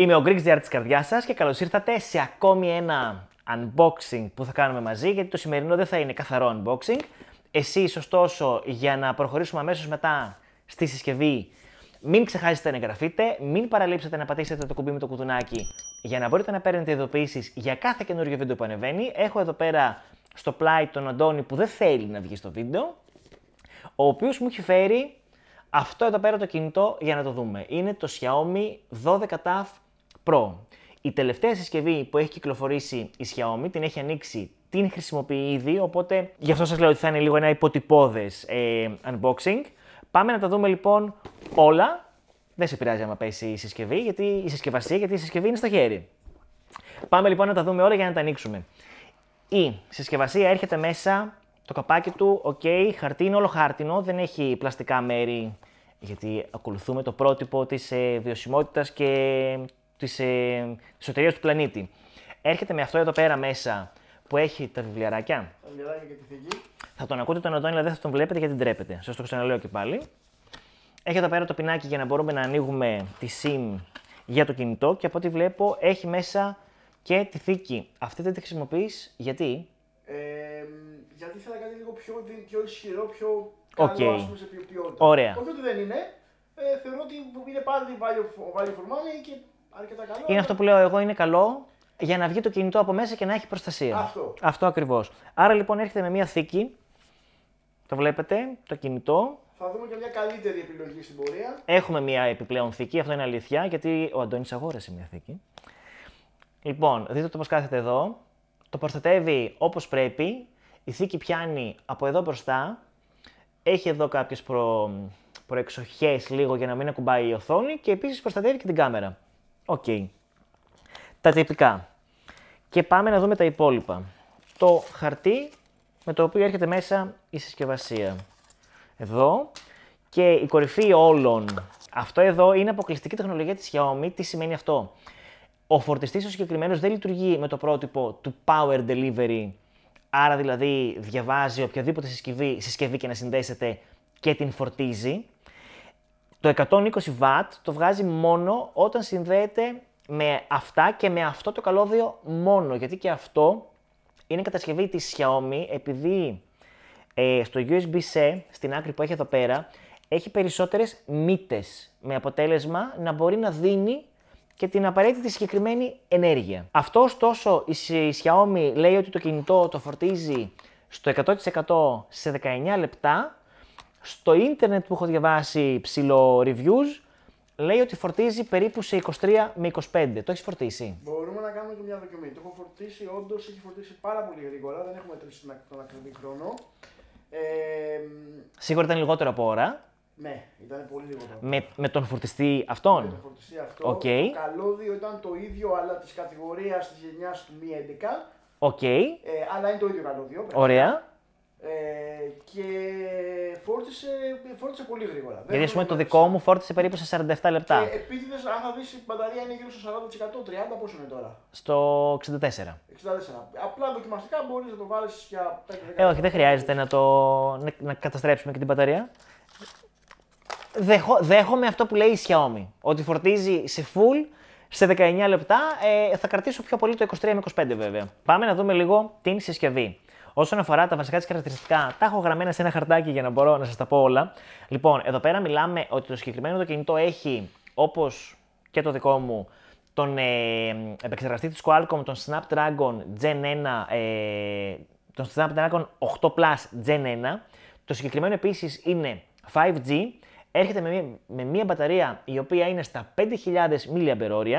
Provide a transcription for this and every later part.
Είμαι ο Greek Διάρτη της καρδιάς και καλώς ήρθατε σε ακόμη ένα unboxing που θα κάνουμε μαζί, γιατί το σημερινό δεν θα είναι καθαρό unboxing. Εσείς, ωστόσο, για να προχωρήσουμε αμέσως μετά στη συσκευή, μην ξεχάσετε να εγγραφείτε, μην παραλείψετε να πατήσετε το κουμπί με το κουδουνάκι για να μπορείτε να παίρνετε ειδοποιήσεις για κάθε καινούριο βίντεο που ανεβαίνει. Έχω εδώ πέρα στο πλάι τον Αντώνη που δεν θέλει να βγει στο βίντεο, ο οποίος μου έχει φέρει αυτό εδώ πέρα το κινητό για να το δούμε. Είναι το Xiaomi 12TAF Pro. Η τελευταία συσκευή που έχει κυκλοφορήσει η Xiaomi την έχει ανοίξει, την χρησιμοποιεί ήδη, οπότε γι' αυτό σας λέω ότι θα είναι λίγο ένα υποτυπώδες ε, unboxing. Πάμε να τα δούμε λοιπόν όλα. Δεν σε πειράζει άμα πέσει η συσκευή, γιατί η συσκευασία, γιατί η συσκευή είναι στο χέρι. Πάμε λοιπόν να τα δούμε όλα για να τα ανοίξουμε. Η συσκευασία έρχεται μέσα, το καπάκι του, οκ, χαρτί είναι όλο χάρτινο, δεν έχει πλαστικά μέρη, γιατί ακολουθούμε το πρότυπο της ε, βιωσιμότητας και της ε, του πλανήτη. Έρχεται με αυτό εδώ πέρα μέσα που έχει τα βιβλιαράκια. και τη Θα τον ακούτε τον Αντώνη, αλλά δεν θα τον βλέπετε γιατί ντρέπετε. Σας το ξαναλέω και πάλι. Έχει εδώ πέρα το πινάκι για να μπορούμε να ανοίγουμε τη SIM για το κινητό και από ό,τι βλέπω έχει μέσα και τη θήκη. Αυτή δεν τη χρησιμοποιείς γιατί. Ε, γιατί ήθελα κάτι λίγο πιο, πιο ισχυρό, πιο okay. καλό, ας σε ποιότητα. Ωραία. Όχι ότι δεν είναι. Ε, θεωρώ ότι είναι πάρα value, value for money και Αρκετά καλό. Είναι αυτό που λέω εγώ, είναι καλό για να βγει το κινητό από μέσα και να έχει προστασία. Αυτό. Αυτό ακριβώς. Άρα λοιπόν έρχεται με μία θήκη. Το βλέπετε, το κινητό. Θα δούμε και μια καλύτερη επιλογή στην πορεία. Έχουμε μία επιπλέον θήκη, αυτό είναι αλήθεια, γιατί ο Αντώνης αγόρασε μία θήκη. Λοιπόν, δείτε το πώς κάθεται εδώ. Το προστατεύει όπως πρέπει. Η θήκη πιάνει από εδώ μπροστά. Έχει εδώ κάποιες προ... προεξοχές λίγο για να μην ακουμπάει η οθόνη και επίσης προστατεύει και την κάμερα. Οκ. Okay. Τα τυπικά. Και πάμε να δούμε τα υπόλοιπα. Το χαρτί με το οποίο έρχεται μέσα η συσκευασία. Εδώ. Και η κορυφή όλων. Αυτό εδώ είναι αποκλειστική τεχνολογία της Xiaomi. Τι σημαίνει αυτό. Ο φορτιστής ο συγκεκριμένος δεν λειτουργεί με το πρότυπο του Power Delivery. Άρα δηλαδή διαβάζει οποιαδήποτε συσκευή, συσκευή και να συνδέσετε και την φορτίζει. Το 120 W το βγάζει μόνο όταν συνδέεται με αυτά και με αυτό το καλώδιο μόνο, γιατί και αυτό είναι κατασκευή της Xiaomi, επειδή ε, στο USB-C, στην άκρη που έχει εδώ πέρα, έχει περισσότερες μύτες, με αποτέλεσμα να μπορεί να δίνει και την απαραίτητη συγκεκριμένη ενέργεια. Αυτό ωστόσο η Xiaomi λέει ότι το κινητό το φορτίζει στο 100% σε 19 λεπτά στο ίντερνετ που έχω διαβάσει ψηλό reviews, λέει ότι φορτίζει περίπου σε 23 με 25. Το έχεις φορτίσει. Μπορούμε να κάνουμε και μια δοκιμή. Το έχω φορτίσει, όντως έχει φορτίσει πάρα πολύ γρήγορα. Δεν έχουμε τρέψει τον ακριβή χρόνο. Ε, Σίγουρα ήταν λιγότερο από ώρα. Ναι, ήταν πολύ λιγότερο. Με, με τον φορτιστή αυτόν. Με τον φορτιστή αυτόν. Okay. Το καλώδιο ήταν το ίδιο, αλλά της κατηγορίας της γενιάς του 1.11. Οκ. Ε, αλλά είναι το ίδιο καλώδιο. Ωραία. Ε, και φόρτισε, φόρτισε πολύ γρήγορα. Γιατί πούμε το δικό μου φόρτισε περίπου σε 47 ε, λεπτά. Και αν θα δεις, η μπαταρία είναι γύρω στο 40%, 30% πόσο είναι τώρα. Στο 64. 64. Απλά δοκιμαστικά μπορείς να το βάλεις για 5 Ε, όχι, δεν χρειάζεται να, το... να καταστρέψουμε και την μπαταρία. Δεχο... Δέχομαι αυτό που λέει η Xiaomi, ότι φορτίζει σε full σε 19 λεπτά. Ε, θα κρατήσω πιο πολύ το 23 με 25 βέβαια. Πάμε να δούμε λίγο την συσκευή. Όσον αφορά τα βασικά της χαρακτηριστικά, τα έχω γραμμένα σε ένα χαρτάκι για να μπορώ να σας τα πω όλα. Λοιπόν, εδώ πέρα μιλάμε ότι το συγκεκριμένο το κινητό έχει, όπως και το δικό μου, τον ε, επεξεργαστή της Qualcomm, τον Snapdragon Gen 1, ε, τον Snapdragon 8 Plus Gen 1. Το συγκεκριμενο επιση επίσης είναι 5G, έρχεται με μία, μπαταρία η οποία είναι στα 5.000 mAh,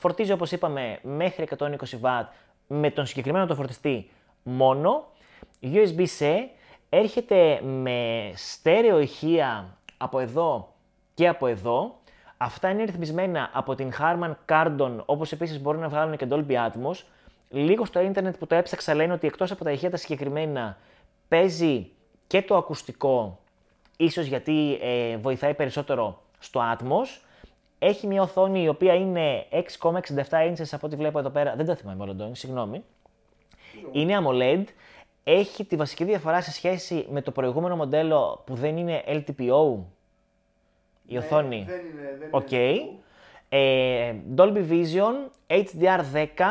φορτίζει όπως είπαμε μέχρι 120W με τον συγκεκριμένο το φορτιστή μόνο. USB-C έρχεται με στέρεο ηχεία από εδώ και από εδώ. Αυτά είναι ρυθμισμένα από την Harman Kardon, όπως επίσης μπορεί να βγάλουν και Dolby Atmos. Λίγο στο ίντερνετ που το έψαξα λένε ότι εκτός από τα ηχεία τα συγκεκριμένα παίζει και το ακουστικό, ίσως γιατί ε, βοηθάει περισσότερο στο Atmos. Έχει μια οθόνη η οποία είναι 6,67 inches από ό,τι βλέπω εδώ πέρα. Δεν τα θυμάμαι όλο, συγγνώμη. Είναι AMOLED. Έχει τη βασική διαφορά σε σχέση με το προηγούμενο μοντέλο που δεν είναι LTPO. Η ε, οθόνη. Δεν είναι. Δεν okay. είναι ε, Dolby Vision, HDR10,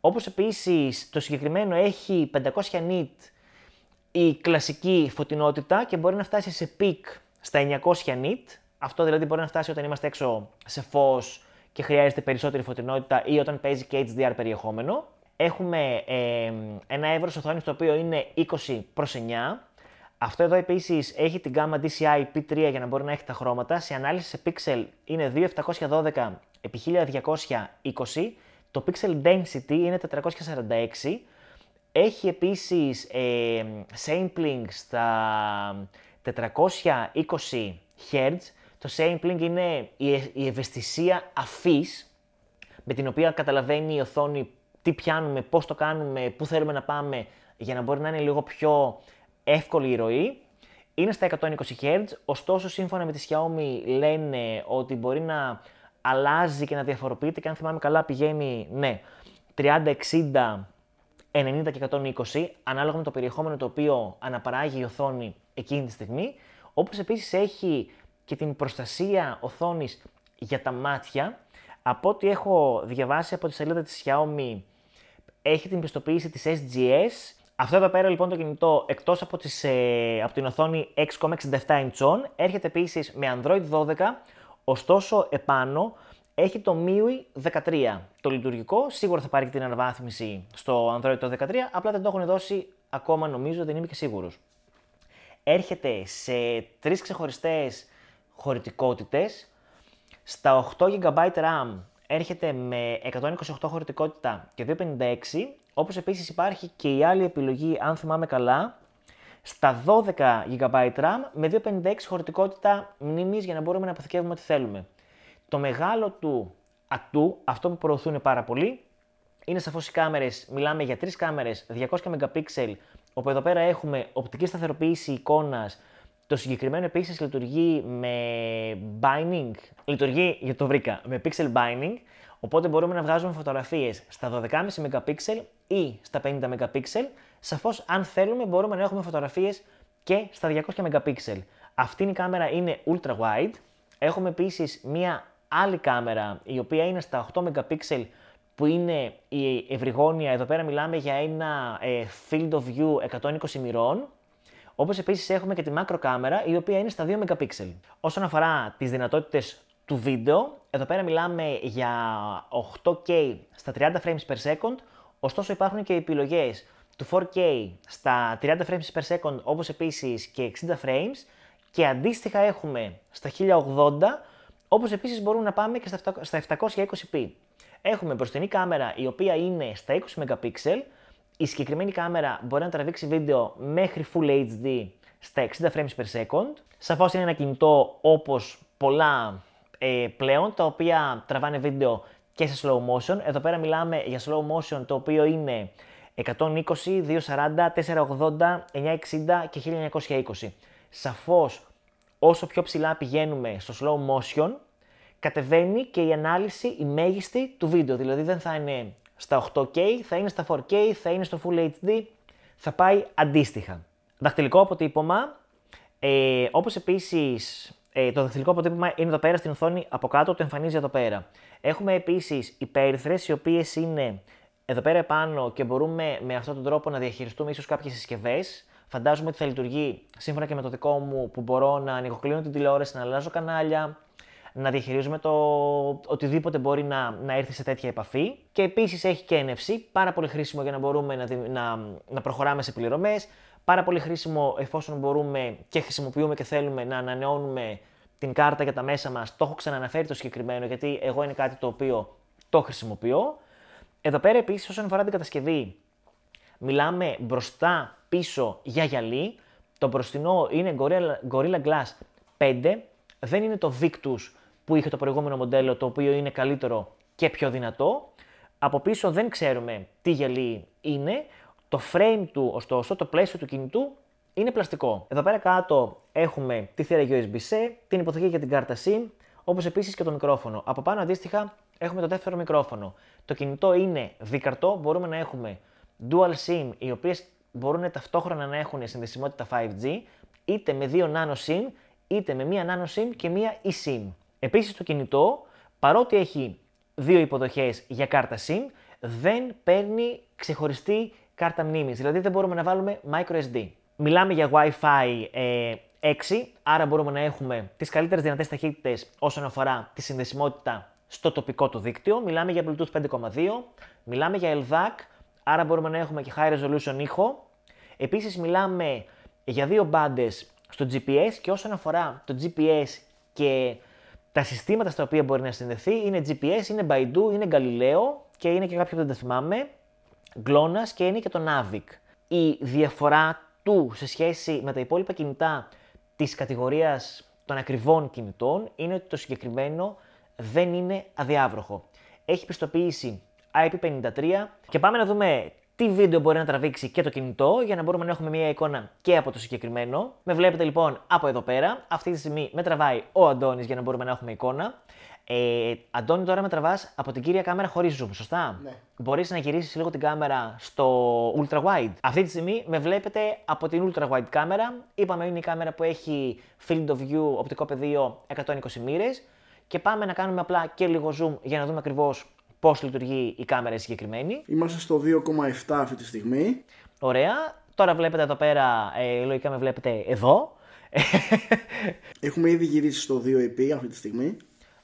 όπως επίσης το συγκεκριμένο έχει 500 nit η κλασική φωτεινότητα και μπορεί να φτάσει σε peak στα 900 nit. Αυτό δηλαδή μπορεί να φτάσει όταν είμαστε έξω σε φως και χρειάζεται περισσότερη φωτεινότητα ή όταν παίζει και HDR περιεχόμενο. Έχουμε ένα εύρος οθόνης το οποίο είναι 20 προς 9. Αυτό εδώ επίσης έχει την γάμα DCI P3 για να μπορεί να έχει τα χρώματα. Σε ανάλυση σε pixel είναι 2712 επί 1220. Το pixel density είναι 446. Έχει επίσης sampling στα 420 Hz. Το sampling είναι η ευαισθησία αφής με την οποία καταλαβαίνει η οθόνη τι πιάνουμε, πώς το κάνουμε, πού θέλουμε να πάμε, για να μπορεί να είναι λίγο πιο εύκολη η ροή. Είναι στα 120 Hz, ωστόσο σύμφωνα με τη Xiaomi λένε ότι μπορεί να αλλάζει και να διαφοροποιείται και αν θυμάμαι καλά πηγαίνει, ναι, 30, 60, 90 και 120, ανάλογα με το περιεχόμενο το οποίο αναπαράγει η οθόνη εκείνη τη στιγμή. Όπως επίσης έχει και την προστασία οθόνης για τα μάτια, από ό,τι έχω διαβάσει από τη σελίδα της Xiaomi, έχει την πιστοποίηση της SGS. Αυτό εδώ πέρα λοιπόν το κινητό, εκτός από, τις, ε, από την οθόνη 6,67 inch έρχεται επίσης με Android 12, ωστόσο επάνω έχει το MIUI 13, το λειτουργικό. Σίγουρα θα πάρει και την αναβάθμιση στο Android 13, απλά δεν το έχουν δώσει ακόμα νομίζω, δεν είμαι και σίγουρος. Έρχεται σε τρεις ξεχωριστές χωρητικότητες, στα 8 GB RAM έρχεται με 128 χωρητικότητα και 256, όπως επίσης υπάρχει και η άλλη επιλογή, αν θυμάμαι καλά, στα 12 GB RAM με 256 χωρητικότητα μνήμης για να μπορούμε να αποθηκεύουμε ό,τι θέλουμε. Το μεγάλο του ατού, αυτό που προωθούν πάρα πολύ, είναι σαφώς οι κάμερες, μιλάμε για τρεις κάμερες, 200 MP, όπου εδώ πέρα έχουμε οπτική σταθεροποίηση εικόνας, το συγκεκριμένο επίσης λειτουργεί με binding. Λειτουργεί, για το βρήκα, με pixel binding. Οπότε μπορούμε να βγάζουμε φωτογραφίες στα 12,5 MP ή στα 50 MP. Σαφώς, αν θέλουμε, μπορούμε να έχουμε φωτογραφίες και στα 200 MP. Αυτή η κάμερα είναι ultra wide. Έχουμε επίσης μία άλλη κάμερα η οποία είναι στα 8 MP που είναι η ευρυγόνια. Εδώ πέρα μιλάμε για ένα ε, field of view 120 μοιρών Όπως επίσης έχουμε και τη κάμερα η οποία είναι στα 2 MP. Όσον αφορά τις δυνατότητες του βίντεο, εδώ πέρα μιλάμε για 8K στα 30 frames per second, ωστόσο υπάρχουν και επιλογές του 4K στα 30 frames per second, όπως επίσης και 60 frames, και αντίστοιχα έχουμε στα 1080, όπως επίσης μπορούμε να πάμε και στα 720p. Έχουμε μπροστινή κάμερα η οποία είναι στα 20 MP, η συγκεκριμένη κάμερα μπορεί να τραβήξει βίντεο μέχρι Full HD στα 60 frames per second. Σαφώς είναι ένα κινητό όπως πολλά ε, πλέον, τα οποία τραβάνε βίντεο και σε slow motion. Εδώ πέρα μιλάμε για slow motion το οποίο είναι 120, 240, 480, 960 και 1920. Σαφώς όσο πιο ψηλά πηγαίνουμε στο slow motion, κατεβαίνει και η ανάλυση η μέγιστη του βίντεο. Δηλαδή δεν θα είναι στα 8K, θα είναι στα 4K, θα είναι στο Full HD, θα πάει αντίστοιχα. Δαχτυλικό αποτύπωμα, ε, όπως επίσης ε, το δαχτυλικό αποτύπωμα είναι εδώ πέρα στην οθόνη από κάτω, το εμφανίζει εδώ πέρα. Έχουμε επίσης υπέρυθρες οι οποίες είναι εδώ πέρα επάνω και μπορούμε με αυτόν τον τρόπο να διαχειριστούμε ίσως κάποιες συσκευές. Φαντάζομαι ότι θα λειτουργεί σύμφωνα και με το δικό μου που μπορώ να ανοιγοκλίνω την τηλεόραση, να αλλάζω κανάλια, να διαχειρίζουμε το οτιδήποτε μπορεί να, να έρθει σε τέτοια επαφή. Και επίσης έχει και NFC, πάρα πολύ χρήσιμο για να μπορούμε να, να, να προχωράμε σε πληρωμές. Πάρα πολύ χρήσιμο εφόσον μπορούμε και χρησιμοποιούμε και θέλουμε να ανανεώνουμε την κάρτα για τα μέσα μας. Το έχω ξαναναφέρει το συγκεκριμένο, γιατί εγώ είναι κάτι το οποίο το χρησιμοποιώ. Εδώ πέρα επίσης, όσον αφορά την κατασκευή, μιλάμε μπροστά πίσω για γυαλί. Το μπροστινό είναι Gorilla, Gorilla Glass 5 δεν είναι το Victus που είχε το προηγούμενο μοντέλο, το οποίο είναι καλύτερο και πιο δυνατό. Από πίσω δεν ξέρουμε τι γελί είναι. Το frame του, ωστόσο, το πλαίσιο του κινητού είναι πλαστικό. Εδώ πέρα κάτω έχουμε τη θερα usb USB-C, την υποθήκη για την κάρτα SIM, όπως επίσης και το μικρόφωνο. Από πάνω αντίστοιχα έχουμε το δεύτερο μικρόφωνο. Το κινητό είναι δίκαρτο, μπορούμε να έχουμε dual SIM, οι οποίες μπορούν ταυτόχρονα να έχουν συνδεσιμότητα 5G, είτε με δύο nano SIM, είτε με μία nano SIM και μία eSIM. Επίσης το κινητό, παρότι έχει δύο υποδοχές για κάρτα SIM, δεν παίρνει ξεχωριστή κάρτα μνήμης, δηλαδή δεν μπορούμε να βάλουμε microSD. Μιλάμε για Wi-Fi ε, 6, άρα μπορούμε να έχουμε τις καλύτερες δυνατές ταχύτητες όσον αφορά τη συνδεσιμότητα στο τοπικό το δίκτυο. Μιλάμε για Bluetooth 5.2, μιλάμε για LDAC, άρα μπορούμε να έχουμε και high resolution ήχο. Επίσης μιλάμε για δύο μπάντες στο GPS και όσον αφορά το GPS και τα συστήματα στα οποία μπορεί να συνδεθεί είναι GPS, είναι Baidu, είναι Galileo και είναι και κάποιο που δεν τα θυμάμαι, GLONASS και είναι και το Navic. Η διαφορά του σε σχέση με τα υπόλοιπα κινητά της κατηγορίας των ακριβών κινητών είναι ότι το συγκεκριμένο δεν είναι αδιάβροχο. Έχει πιστοποίηση IP53 και πάμε να δούμε τι βίντεο μπορεί να τραβήξει και το κινητό για να μπορούμε να έχουμε μια εικόνα και από το συγκεκριμένο. Με βλέπετε λοιπόν από εδώ πέρα. Αυτή τη στιγμή με τραβάει ο Αντώνης για να μπορούμε να έχουμε εικόνα. Ε, Αντώνη, τώρα με τραβάς από την κύρια κάμερα χωρίς zoom, σωστά. Ναι. Μπορείς να γυρίσεις λίγο την κάμερα στο ultra wide. Αυτή τη στιγμή με βλέπετε από την ultra wide κάμερα. Είπαμε είναι η κάμερα που έχει field of view, οπτικό πεδίο 120 μοίρες. Και πάμε να κάνουμε απλά και λίγο zoom για να δούμε ακριβώς πώς λειτουργεί η κάμερα συγκεκριμένη. Είμαστε στο 2,7 αυτή τη στιγμή. Ωραία. Τώρα βλέπετε εδώ πέρα, ε, λογικά με βλέπετε εδώ. Έχουμε ήδη γυρίσει στο 2EP αυτή τη στιγμή.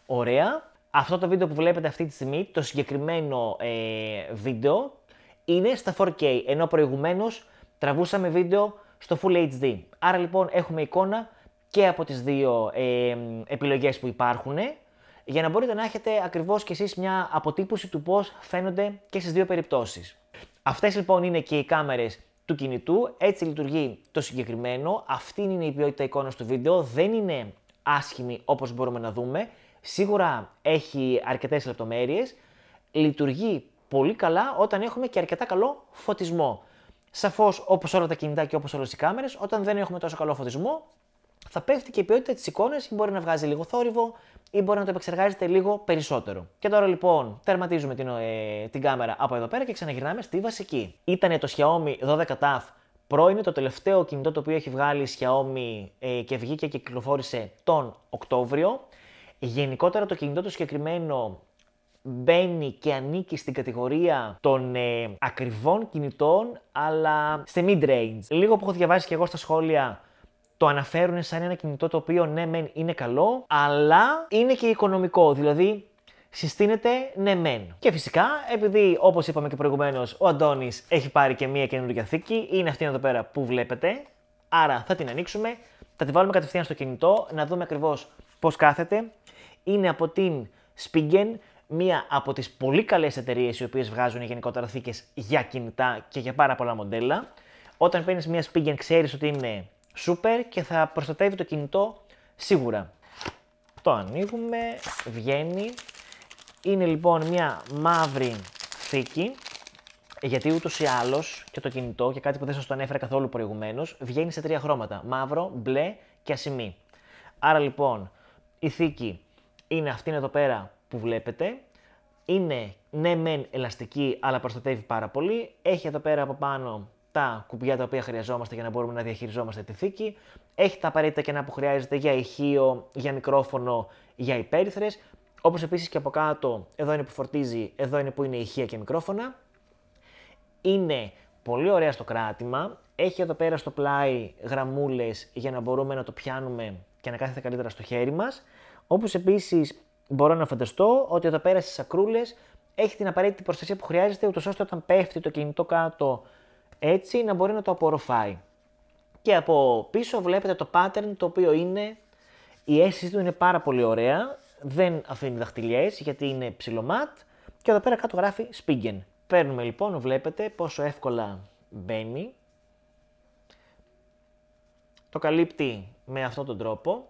Ωραία. Αυτό το βίντεο που βλέπετε αυτή τη στιγμή, το συγκεκριμένο ε, βίντεο, είναι στα 4K, ενώ προηγουμένως τραβούσαμε βίντεο στο Full HD. Άρα λοιπόν έχουμε εικόνα και από τις δύο ε, επιλογές που υπάρχουν για να μπορείτε να έχετε ακριβώς και εσείς μια αποτύπωση του πώς φαίνονται και στις δύο περιπτώσεις. Αυτές λοιπόν είναι και οι κάμερες του κινητού, έτσι λειτουργεί το συγκεκριμένο, αυτή είναι η ποιότητα εικόνας του βίντεο, δεν είναι άσχημη όπως μπορούμε να δούμε, σίγουρα έχει αρκετές λεπτομέρειες, λειτουργεί πολύ καλά όταν έχουμε και αρκετά καλό φωτισμό. Σαφώς, όπως όλα τα κινητά και όπως όλες οι κάμερες, όταν δεν έχουμε τόσο καλό φωτισμό, θα πέφτει και η ποιότητα της εικόνας και μπορεί να βγάζει λίγο θόρυβο, ή μπορεί να το επεξεργάζεται λίγο περισσότερο. Και τώρα λοιπόν τερματίζουμε την, ε, την κάμερα από εδώ πέρα και ξαναγυρνάμε στη βασική. Ήταν το Xiaomi 12 TAF Pro είναι το τελευταίο κινητό το οποίο έχει βγάλει η Xiaomi ε, και βγήκε και κυκλοφόρησε τον Οκτώβριο. Γενικότερα το κινητό το συγκεκριμένο μπαίνει και ανήκει στην κατηγορία των ε, ακριβών κινητών αλλά σε mid-range. Λίγο που έχω διαβάσει και εγώ στα σχόλια το αναφέρουν σαν ένα κινητό το οποίο ναι, μεν είναι καλό, αλλά είναι και οικονομικό. Δηλαδή, συστήνεται ναι μεν. Και φυσικά, επειδή όπως είπαμε και προηγουμένως, ο Αντώνης έχει πάρει και μία καινούργια θήκη, είναι αυτή εδώ πέρα που βλέπετε. Άρα θα την ανοίξουμε, θα τη βάλουμε κατευθείαν στο κινητό, να δούμε ακριβώς πώς κάθεται. Είναι από την Spigen, μία από τις πολύ καλές εταιρείες οι οποίες βγάζουν γενικότερα θήκες για κινητά και για πάρα πολλά μοντέλα. Όταν παίρνεις μία Spigen, ξέρεις ότι είναι σούπερ και θα προστατεύει το κινητό σίγουρα. Το ανοίγουμε, βγαίνει. Είναι λοιπόν μια μαύρη θήκη, γιατί ούτως ή άλλως και το κινητό και κάτι που δεν σας το ανέφερα καθόλου προηγουμένως βγαίνει σε τρία χρώματα: μαύρο, μπλε και ασημί. Άρα λοιπόν η θήκη είναι αυτή εδώ πέρα που βλέπετε. Είναι ναι μεν ελαστική αλλά προστατεύει πάρα πολύ. Έχει εδώ πέρα από πάνω τα κουμπιά τα οποία χρειαζόμαστε για να μπορούμε να διαχειριζόμαστε τη θήκη. Έχει τα απαραίτητα κενά που χρειάζεται για ηχείο, για μικρόφωνο, για υπέρυθρες. Όπως επίσης και από κάτω, εδώ είναι που φορτίζει, εδώ είναι που είναι ηχεία και μικρόφωνα. Είναι πολύ ωραία στο κράτημα. Έχει εδώ πέρα στο πλάι γραμμούλες, για να μπορούμε να το πιάνουμε και να κάθεται καλύτερα στο χέρι μας. Όπως επίσης, μπορώ να φανταστώ ότι εδώ πέρα στις ακρούλες, έχει την απαραίτητη προστασία που χρειάζεται ούτως ώστε όταν πέφτει το κινητό κάτω έτσι να μπορεί να το απορροφάει. Και από πίσω βλέπετε το pattern το οποίο είναι, η αίσθηση του είναι πάρα πολύ ωραία, δεν αφήνει δαχτυλιές γιατί είναι ψηλομάτ και εδώ πέρα κάτω γράφει Spigen. Παίρνουμε λοιπόν, βλέπετε πόσο εύκολα μπαίνει. Το καλύπτει με αυτόν τον τρόπο.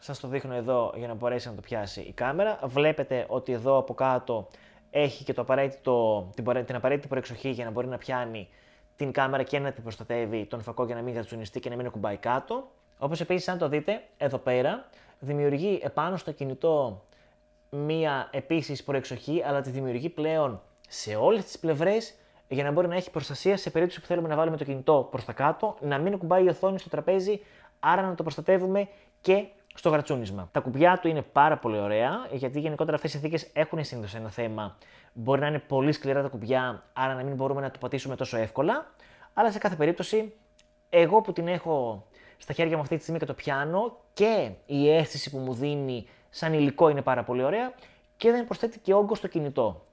Σας το δείχνω εδώ για να μπορέσει να το πιάσει η κάμερα. Βλέπετε ότι εδώ από κάτω έχει και το την απαραίτητη προεξοχή για να μπορεί να πιάνει την κάμερα και να την προστατεύει τον φακό για να μην γρατσουνιστεί και να μην ακουμπάει κάτω. Όπως επίσης, αν το δείτε, εδώ πέρα δημιουργεί επάνω στο κινητό μία επίσης προεξοχή, αλλά τη δημιουργεί πλέον σε όλες τις πλευρές για να μπορεί να έχει προστασία σε περίπτωση που θέλουμε να βάλουμε το κινητό προς τα κάτω, να μην κουμπάει η οθόνη στο τραπέζι, άρα να το προστατεύουμε και στο γρατσούνισμα. Τα κουπιά του είναι πάρα πολύ ωραία, γιατί γενικότερα αυτές οι συνθήκε έχουν συνήθως ένα θέμα. Μπορεί να είναι πολύ σκληρά τα κουπιά, άρα να μην μπορούμε να το πατήσουμε τόσο εύκολα. Αλλά σε κάθε περίπτωση, εγώ που την έχω στα χέρια μου αυτή τη στιγμή και το πιάνω και η αίσθηση που μου δίνει σαν υλικό είναι πάρα πολύ ωραία και δεν προσθέτει και όγκο στο κινητό.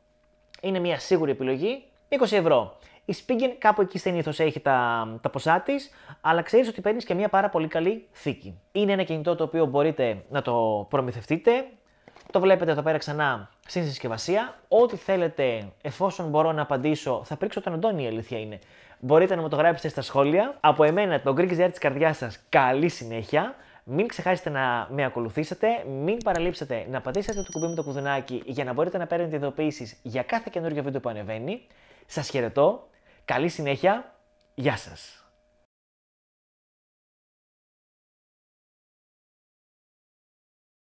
Είναι μια σίγουρη επιλογή, 20 ευρώ. Η Spigen κάπου εκεί συνήθως έχει τα, τα ποσά της, αλλά ξέρεις ότι παίρνεις και μια πάρα πολύ καλή θήκη. Είναι ένα κινητό το οποίο μπορείτε να το προμηθευτείτε. Το βλέπετε εδώ πέρα ξανά στην συσκευασία. Ό,τι θέλετε, εφόσον μπορώ να απαντήσω, θα πρίξω τον Αντώνη, η αλήθεια είναι. Μπορείτε να μου το γράψετε στα σχόλια. Από εμένα, τον Greek Zero της καρδιάς σας, καλή συνέχεια. Μην ξεχάσετε να με ακολουθήσετε, μην παραλείψετε να πατήσετε το κουμπί με το κουδουνάκι για να μπορείτε να παίρνετε ειδοποιήσεις για κάθε καινούργιο βίντεο που ανεβαίνει. Σας χαιρετώ Καλή συνέχεια. Γεια σας.